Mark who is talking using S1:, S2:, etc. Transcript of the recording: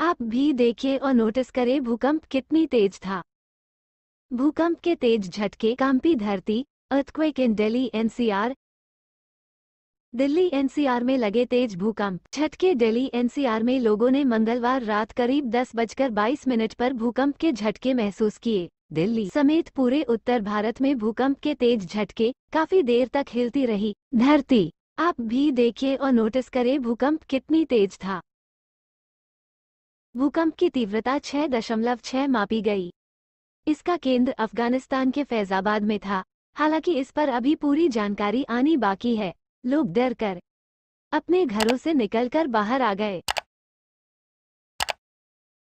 S1: आप भी देखिए और नोटिस करें भूकंप कितनी तेज था भूकंप के तेज झटके कांपी धरती earthquake in Delhi NCR Delhi NCR में लगे तेज भूकंप झटके दिल्ली एनसीआर में लोगों ने मंगलवार रात करीब दस बजकर बाईस मिनट पर भूकंप के झटके महसूस किए दिल्ली समेत पूरे उत्तर भारत में भूकंप के तेज झटके काफी देर तक हिलती रही धरती आप भी देखिए और नोटिस करें भूकंप कितनी तेज था भूकंप की तीव्रता छह दशमलव छह मापी गई इसका केंद्र अफगानिस्तान के फैजाबाद में था हालांकि इस पर अभी पूरी जानकारी आनी बाकी है लोग डर कर अपने घरों से निकलकर बाहर आ गए